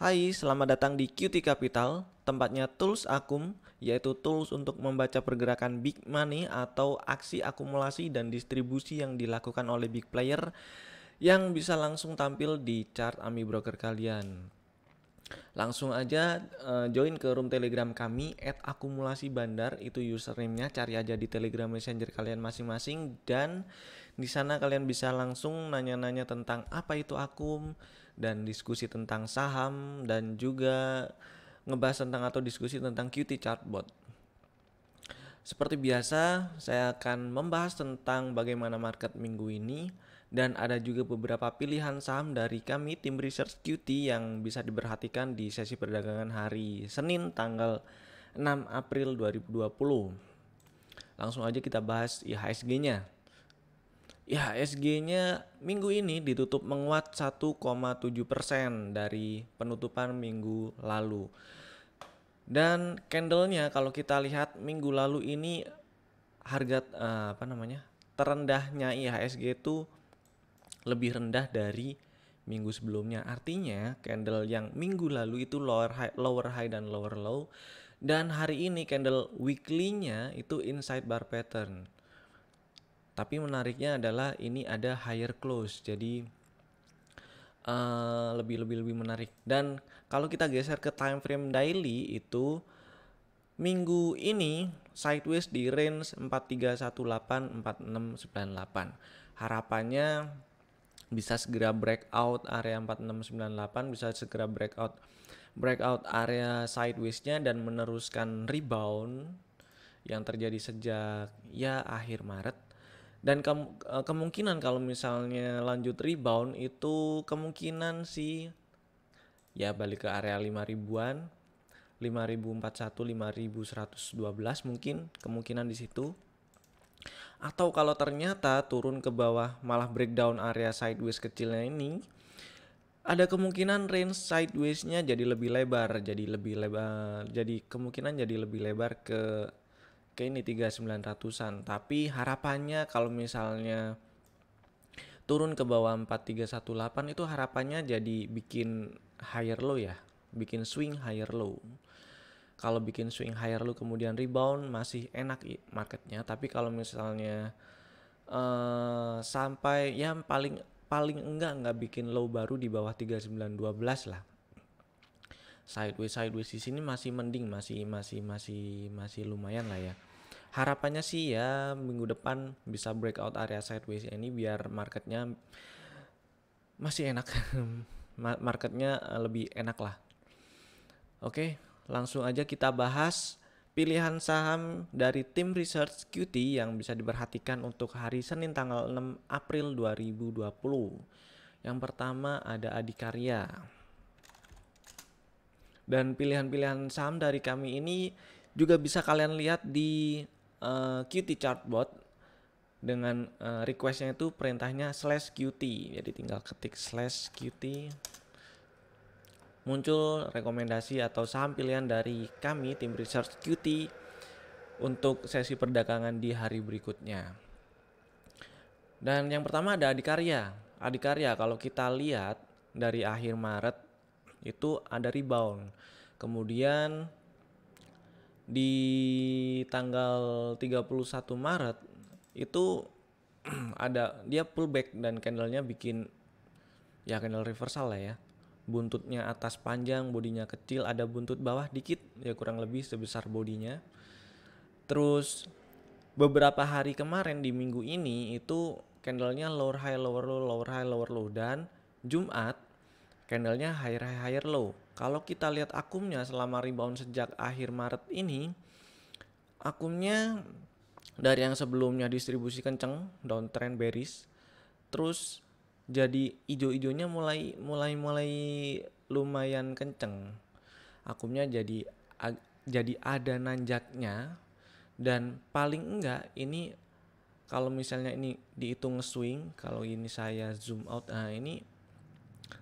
Hai, selamat datang di QT Capital, tempatnya tools akum, yaitu tools untuk membaca pergerakan big money atau aksi akumulasi dan distribusi yang dilakukan oleh big player yang bisa langsung tampil di chart AMI broker kalian. Langsung aja uh, join ke room telegram kami at akumulasi bandar itu username cari aja di telegram messenger kalian masing-masing dan di sana kalian bisa langsung nanya-nanya tentang apa itu akum, dan diskusi tentang saham dan juga ngebahas tentang atau diskusi tentang QT Chartbot. Seperti biasa, saya akan membahas tentang bagaimana market minggu ini dan ada juga beberapa pilihan saham dari kami tim research QT yang bisa diperhatikan di sesi perdagangan hari Senin tanggal 6 April 2020. Langsung aja kita bahas IHSG-nya. IHSG-nya ya, minggu ini ditutup menguat 1,7 persen dari penutupan minggu lalu. Dan candlenya kalau kita lihat minggu lalu ini harga uh, apa namanya terendahnya IHSG iya, itu lebih rendah dari minggu sebelumnya. Artinya candle yang minggu lalu itu lower high, lower high dan lower low. Dan hari ini candle weekly-nya itu inside bar pattern tapi menariknya adalah ini ada higher close. Jadi uh, lebih lebih lebih menarik. Dan kalau kita geser ke time frame daily itu minggu ini sideways di range 43184698. Harapannya bisa segera breakout area 4698 bisa segera breakout breakout area sidewaysnya dan meneruskan rebound yang terjadi sejak ya akhir Maret dan ke eh, kemungkinan kalau misalnya lanjut rebound itu kemungkinan sih ya balik ke area 5 ribuan 5041 5112 mungkin kemungkinan di situ atau kalau ternyata turun ke bawah malah breakdown area sideways kecilnya ini ada kemungkinan range sideways-nya jadi lebih lebar, jadi lebih lebar, jadi kemungkinan jadi lebih lebar ke Oke ini 3900-an. Tapi harapannya kalau misalnya turun ke bawah 4318 itu harapannya jadi bikin higher low ya. Bikin swing higher low. Kalau bikin swing higher low kemudian rebound masih enak marketnya. Tapi kalau misalnya uh, sampai yang paling paling enggak enggak bikin low baru di bawah 3912 lah sideways sideways di sini masih mending masih masih masih masih lumayan lah ya harapannya sih ya minggu depan bisa breakout area sideways ini biar marketnya masih enak marketnya eh, lebih enak lah oke langsung aja kita bahas pilihan saham dari tim research QT yang bisa diperhatikan untuk hari Senin tanggal 6 April 2020 yang pertama ada Adikarya dan pilihan-pilihan saham dari kami ini juga bisa kalian lihat di uh, eh, QT Chartbot dengan uh, requestnya itu perintahnya slash QT. Jadi tinggal ketik slash QT muncul rekomendasi atau saham pilihan dari kami tim research QT untuk sesi perdagangan di hari berikutnya. Dan yang pertama ada Adikarya. Adikarya kalau kita lihat dari akhir Maret itu ada rebound. Kemudian di tanggal 31 Maret itu ada dia pullback dan candlenya bikin ya candle reversal lah ya buntutnya atas panjang, bodinya kecil, ada buntut bawah dikit, ya kurang lebih sebesar bodinya. Terus beberapa hari kemarin di minggu ini itu candlenya lower high lower low lower high lower low dan Jumat candlenya higher higher low. Kalau kita lihat akumnya selama rebound sejak akhir Maret ini, akumnya dari yang sebelumnya distribusi kenceng downtrend bearish, terus jadi ijo-ijonya mulai mulai mulai lumayan kenceng. Akumnya jadi jadi ada nanjaknya dan paling enggak ini kalau misalnya ini dihitung swing kalau ini saya zoom out nah ini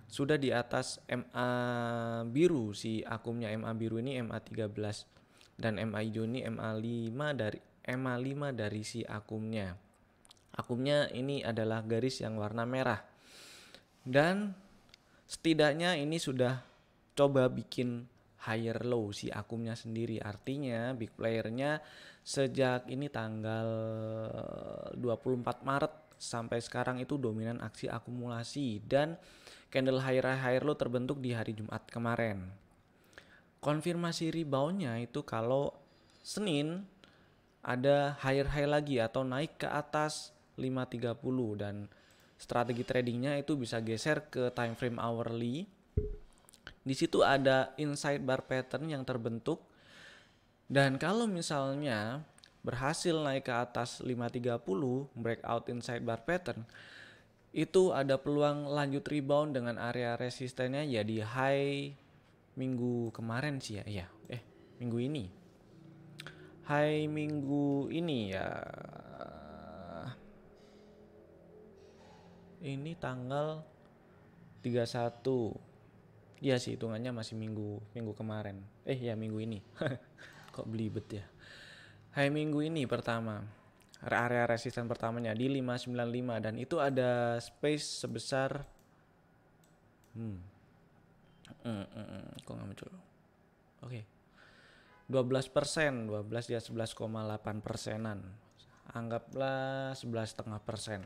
sudah di atas MA biru si akumnya MA biru ini MA 13 dan MA hijau ini MA 5 dari MA 5 dari si akumnya. Akumnya ini adalah garis yang warna merah. Dan setidaknya ini sudah coba bikin higher low si akumnya sendiri. Artinya big playernya sejak ini tanggal 24 Maret sampai sekarang itu dominan aksi akumulasi dan candle higher higher low terbentuk di hari Jumat kemarin. Konfirmasi reboundnya itu kalau Senin ada higher high lagi atau naik ke atas 530 dan strategi tradingnya itu bisa geser ke time frame hourly. Di situ ada inside bar pattern yang terbentuk dan kalau misalnya berhasil naik ke atas 530 breakout inside bar pattern itu ada peluang lanjut rebound dengan area resistennya ya high minggu kemarin sih ya ya eh minggu ini high minggu ini ya ini tanggal 31 Iya sih hitungannya masih minggu minggu kemarin eh ya minggu ini kok belibet ya Hai Minggu ini pertama, area resisten pertamanya di 595 dan itu ada space sebesar hmm. Hmm, hmm, hmm. kok nggak muncul? Oke. Okay. 12 persen, 12 ya 11,8 persenan. Anggaplah setengah persen.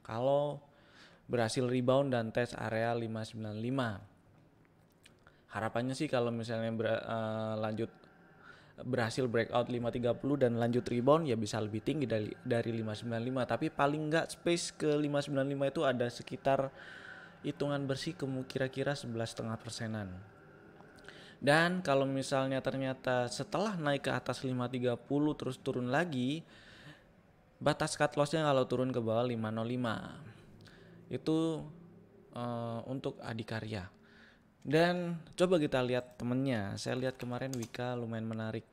Kalau berhasil rebound dan tes area 595. Harapannya sih kalau misalnya ber, uh, eh, lanjut berhasil breakout 530 dan lanjut rebound ya bisa lebih tinggi dari dari 595 tapi paling nggak space ke 595 itu ada sekitar hitungan bersih kira-kira 11,5 persenan dan kalau misalnya ternyata setelah naik ke atas 530 terus turun lagi batas cut lossnya kalau turun ke bawah 505 itu uh, untuk adikarya dan coba kita lihat temennya. Saya lihat kemarin Wika lumayan menarik.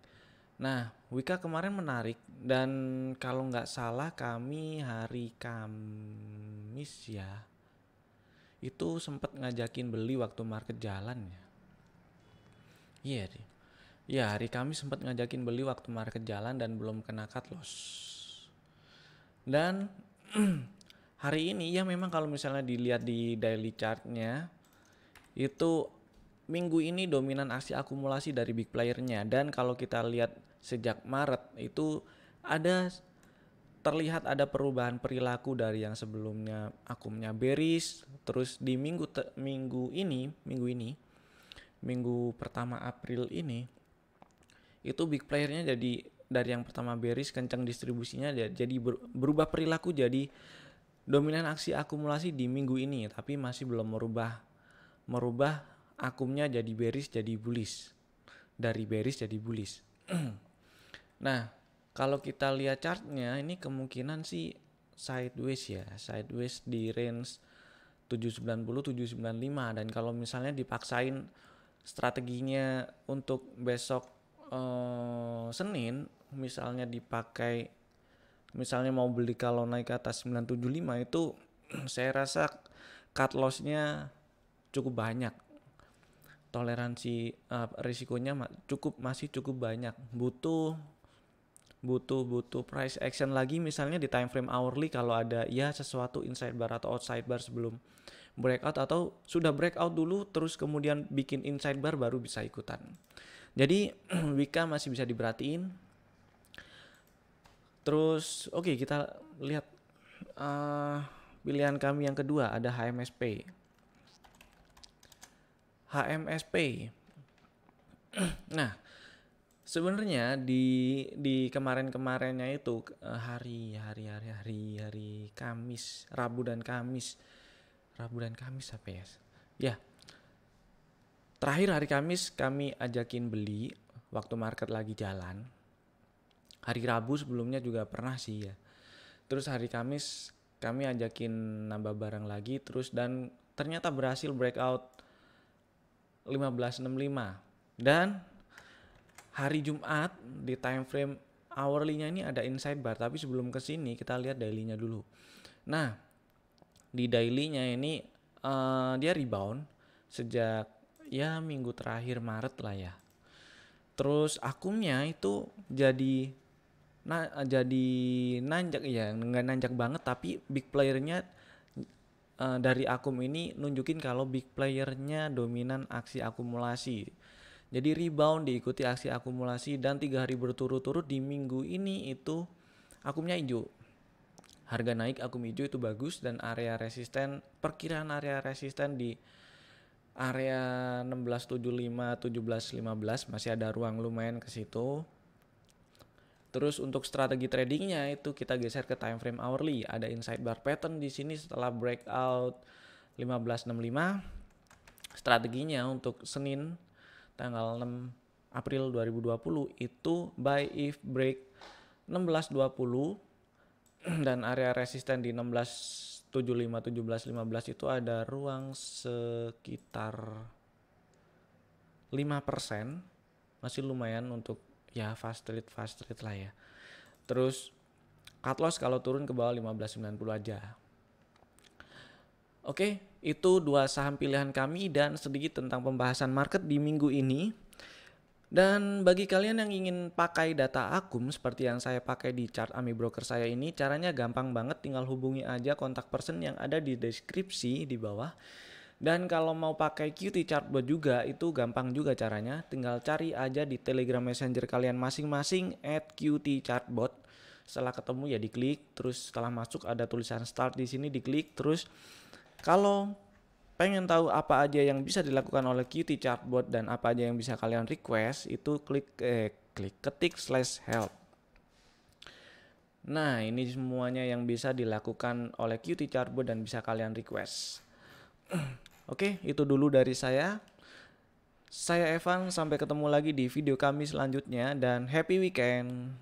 Nah, Wika kemarin menarik dan kalau nggak salah kami hari Kamis ya itu sempat ngajakin beli waktu market jalan ya. Iya yeah, deh. Ya hari Kamis sempat ngajakin beli waktu market jalan dan belum kena cut loss. Dan hari ini ya memang kalau misalnya dilihat di daily chartnya itu minggu ini dominan aksi akumulasi dari big playernya dan kalau kita lihat sejak Maret itu ada terlihat ada perubahan perilaku dari yang sebelumnya akumnya beris terus di minggu te, minggu ini minggu ini minggu pertama April ini itu big playernya jadi dari yang pertama beris kencang distribusinya jadi berubah perilaku jadi dominan aksi akumulasi di minggu ini tapi masih belum merubah merubah akumnya jadi bearish jadi bullish. Dari bearish jadi bullish. nah, kalau kita lihat chartnya ini kemungkinan sih sideways ya, sideways di range 790 795 dan kalau misalnya dipaksain strateginya untuk besok eh, Senin misalnya dipakai misalnya mau beli kalau naik ke atas 975 itu saya rasa cut lossnya cukup banyak toleransi uh, risikonya cukup masih cukup banyak butuh butuh butuh price action lagi misalnya di time frame hourly kalau ada ya sesuatu inside bar atau outside bar sebelum breakout atau sudah breakout dulu terus kemudian bikin inside bar baru bisa ikutan jadi Wika masih bisa diperhatiin terus oke okay, kita lihat uh, pilihan kami yang kedua ada HMSP HMSP. nah, sebenarnya di di kemarin-kemarinnya itu eh, hari hari hari hari hari Kamis, Rabu dan Kamis. Rabu dan Kamis apa ya? Ya. Terakhir hari Kamis kami ajakin beli waktu market lagi jalan. Hari Rabu sebelumnya juga pernah sih ya. Terus hari Kamis kami ajakin nambah barang lagi terus dan ternyata berhasil breakout 1565 dan hari Jumat di time frame hourly-nya ini ada inside bar tapi sebelum ke sini kita lihat daily-nya dulu. Nah, di daily-nya ini uh, dia rebound sejak ya minggu terakhir Maret lah ya. Terus akumnya itu jadi nah jadi nanjak ya nggak nanjak banget tapi big player-nya uh, dari Akum ini nunjukin kalau big playernya dominan aksi akumulasi. Jadi rebound diikuti aksi akumulasi dan tiga hari berturut-turut di minggu ini itu akumnya hijau. Harga naik akum hijau itu bagus dan area resisten perkiraan area resisten di area 1675 1715 masih ada ruang lumayan ke situ Terus untuk strategi tradingnya itu kita geser ke time frame hourly. Ada inside bar pattern di sini setelah breakout 1565. Strateginya untuk Senin tanggal 6 April 2020 itu buy if break 1620 dan area resisten di 1675 1715 itu ada ruang sekitar 5% masih lumayan untuk ya fast trade fast trade lah ya terus cut loss kalau turun ke bawah 1590 aja Oke, itu dua saham pilihan kami dan sedikit tentang pembahasan market di minggu ini. Dan bagi kalian yang ingin pakai data akum seperti yang saya pakai di chart Ami Broker saya ini, caranya gampang banget tinggal hubungi aja kontak person yang ada di deskripsi di bawah dan kalau mau pakai Qt Chartbot juga itu gampang juga caranya. Tinggal cari aja di Telegram Messenger kalian masing-masing at Qt Chartbot. Setelah ketemu ya diklik, terus setelah masuk ada tulisan start di sini diklik, terus kalau pengen tahu apa aja yang bisa dilakukan oleh Qt Chartbot dan apa aja yang bisa kalian request itu klik eh, klik ketik slash help. Nah ini semuanya yang bisa dilakukan oleh Qt Chartbot dan bisa kalian request. Oke, itu dulu dari saya. Saya Evan, sampai ketemu lagi di video kami selanjutnya dan happy weekend.